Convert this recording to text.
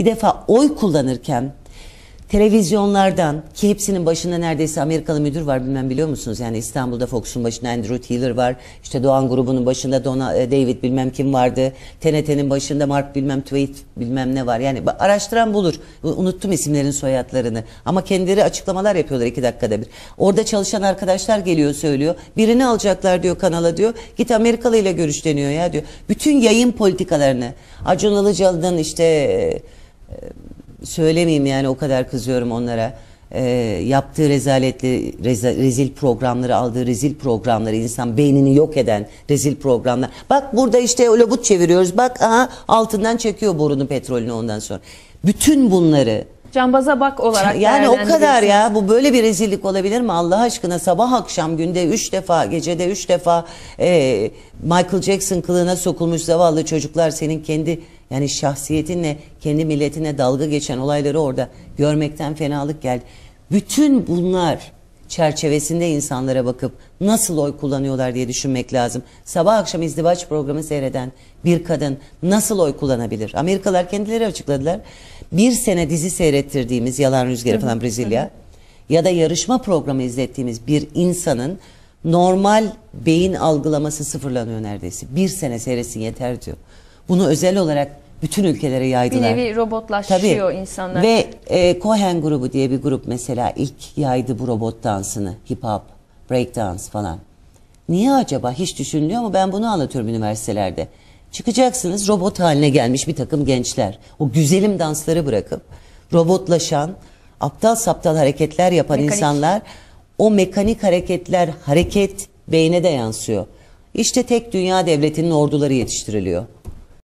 bir defa oy kullanırken televizyonlardan ki hepsinin başında neredeyse Amerikalı müdür var bilmem biliyor musunuz? Yani İstanbul'da Fox'un başında Andrew Teeler var. İşte Doğan grubunun başında Dona, e, David bilmem kim vardı. TNT'nin başında Mark bilmem Tweet bilmem ne var. Yani araştıran bulur. Unuttum isimlerin soyadlarını. Ama kendileri açıklamalar yapıyorlar iki dakikada bir. Orada çalışan arkadaşlar geliyor söylüyor. Birini alacaklar diyor kanala diyor. Git Amerikalı ile görüş deniyor ya diyor. Bütün yayın politikalarını Acun Ilıcalı'nın işte e, söylemeyeyim yani o kadar kızıyorum onlara. E, yaptığı rezaletli reza, rezil programları aldığı rezil programları insan beynini yok eden rezil programlar. Bak burada işte lobut çeviriyoruz. Bak aha altından çekiyor borunu petrolünü ondan sonra. Bütün bunları Cambaza bak olarak Yani o kadar ya bu böyle bir rezillik olabilir mi Allah aşkına sabah akşam günde 3 defa gecede 3 defa e, Michael Jackson kılığına sokulmuş zavallı çocuklar senin kendi yani şahsiyetinle kendi milletine dalga geçen olayları orada görmekten fenalık geldi. Bütün bunlar çerçevesinde insanlara bakıp nasıl oy kullanıyorlar diye düşünmek lazım. Sabah akşam izdivaç programı seyreden bir kadın nasıl oy kullanabilir? Amerikalılar kendileri açıkladılar. Bir sene dizi seyrettirdiğimiz Yalan Rüzgarı falan Brezilya ya da yarışma programı izlettiğimiz bir insanın normal beyin algılaması sıfırlanıyor neredeyse. Bir sene seyretsin yeter diyor. Bunu özel olarak bütün ülkelere yaydılar. Bir nevi robotlaşıyor Tabii. insanlar. Ve e, Cohen grubu diye bir grup mesela ilk yaydı bu robot dansını. Hip hop, break dance falan. Niye acaba hiç düşünülüyor mu? Ben bunu anlatıyorum üniversitelerde. Çıkacaksınız robot haline gelmiş bir takım gençler. O güzelim dansları bırakıp robotlaşan, aptal saptal hareketler yapan mekanik. insanlar o mekanik hareketler hareket beyne de yansıyor. İşte tek dünya devletinin orduları yetiştiriliyor.